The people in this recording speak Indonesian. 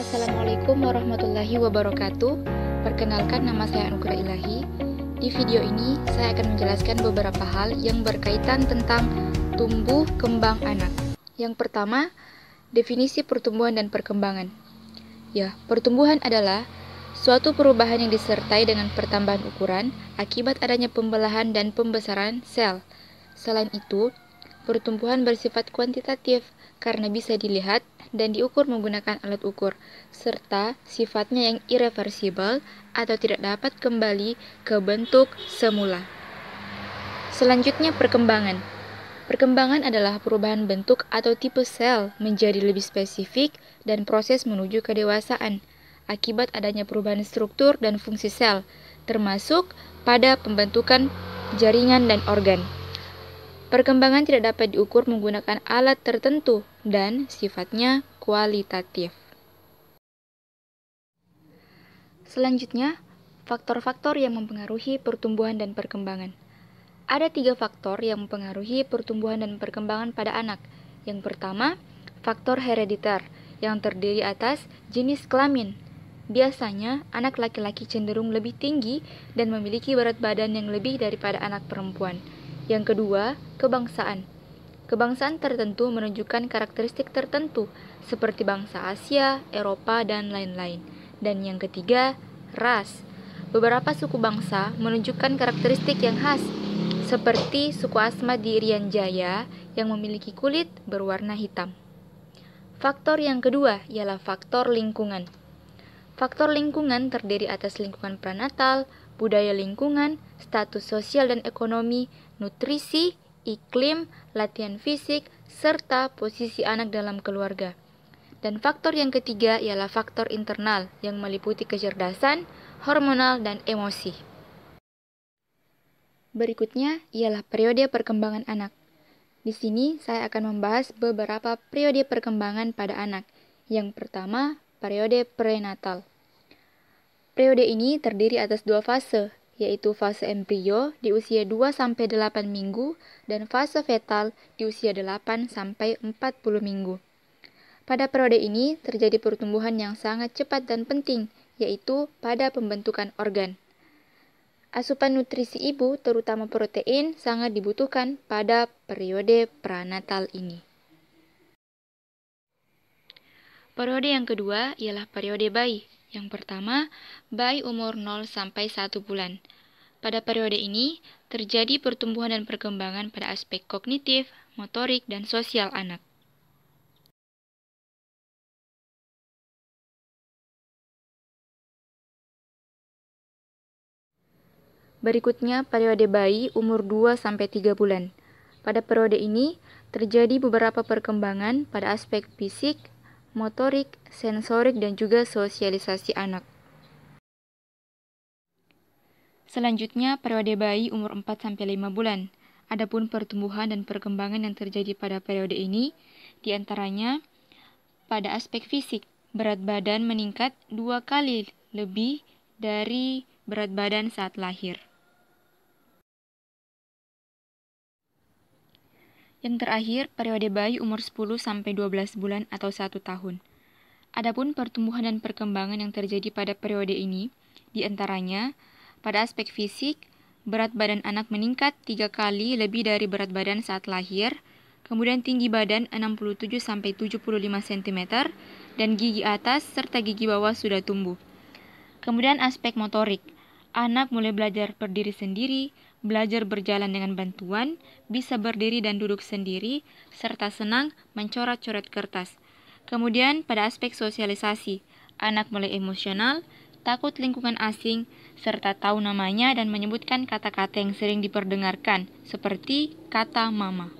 Assalamualaikum warahmatullahi wabarakatuh. Perkenalkan nama saya Anugerah Ilahi. Di video ini saya akan menjelaskan beberapa hal yang berkaitan tentang tumbuh kembang anak. Yang pertama, definisi pertumbuhan dan perkembangan. Ya, pertumbuhan adalah suatu perubahan yang disertai dengan pertambahan ukuran akibat adanya pembelahan dan pembesaran sel. Selain itu, Pertumbuhan bersifat kuantitatif karena bisa dilihat dan diukur menggunakan alat ukur, serta sifatnya yang irreversibel atau tidak dapat kembali ke bentuk semula. Selanjutnya perkembangan. Perkembangan adalah perubahan bentuk atau tipe sel menjadi lebih spesifik dan proses menuju kedewasaan akibat adanya perubahan struktur dan fungsi sel, termasuk pada pembentukan jaringan dan organ. Perkembangan tidak dapat diukur menggunakan alat tertentu dan sifatnya kualitatif. Selanjutnya, faktor-faktor yang mempengaruhi pertumbuhan dan perkembangan. Ada tiga faktor yang mempengaruhi pertumbuhan dan perkembangan pada anak. Yang pertama, faktor herediter yang terdiri atas jenis kelamin. Biasanya, anak laki-laki cenderung lebih tinggi dan memiliki berat badan yang lebih daripada anak perempuan. Yang kedua, kebangsaan. Kebangsaan tertentu menunjukkan karakteristik tertentu, seperti bangsa Asia, Eropa, dan lain-lain. Dan yang ketiga, ras. Beberapa suku bangsa menunjukkan karakteristik yang khas, seperti suku Asma di Irian Jaya yang memiliki kulit berwarna hitam. Faktor yang kedua ialah faktor lingkungan. Faktor lingkungan terdiri atas lingkungan pranatal, budaya lingkungan, status sosial dan ekonomi, nutrisi, iklim, latihan fisik, serta posisi anak dalam keluarga. Dan faktor yang ketiga ialah faktor internal yang meliputi kecerdasan, hormonal, dan emosi. Berikutnya ialah periode perkembangan anak. Di sini saya akan membahas beberapa periode perkembangan pada anak. Yang pertama, periode prenatal. Periode ini terdiri atas dua fase, yaitu fase embrio di usia 2-8 minggu dan fase fetal di usia 8-40 minggu. Pada periode ini terjadi pertumbuhan yang sangat cepat dan penting, yaitu pada pembentukan organ. Asupan nutrisi ibu, terutama protein, sangat dibutuhkan pada periode pranatal ini. Periode yang kedua ialah periode bayi, yang pertama, bayi umur 0 sampai 1 bulan. Pada periode ini, terjadi pertumbuhan dan perkembangan pada aspek kognitif, motorik, dan sosial anak. Berikutnya, periode bayi umur 2-3 bulan. Pada periode ini, terjadi beberapa perkembangan pada aspek fisik, motorik, sensorik, dan juga sosialisasi anak. Selanjutnya, periode bayi umur 4-5 bulan. Adapun pertumbuhan dan perkembangan yang terjadi pada periode ini, diantaranya pada aspek fisik, berat badan meningkat dua kali lebih dari berat badan saat lahir. Yang terakhir, periode bayi umur 10 sampai 12 bulan atau 1 tahun. Adapun pertumbuhan dan perkembangan yang terjadi pada periode ini, diantaranya pada aspek fisik, berat badan anak meningkat 3 kali lebih dari berat badan saat lahir, kemudian tinggi badan 67 sampai 75 cm dan gigi atas serta gigi bawah sudah tumbuh. Kemudian aspek motorik. Anak mulai belajar berdiri sendiri, belajar berjalan dengan bantuan, bisa berdiri dan duduk sendiri, serta senang mencoret-coret kertas. Kemudian pada aspek sosialisasi, anak mulai emosional, takut lingkungan asing, serta tahu namanya dan menyebutkan kata-kata yang sering diperdengarkan, seperti kata mama.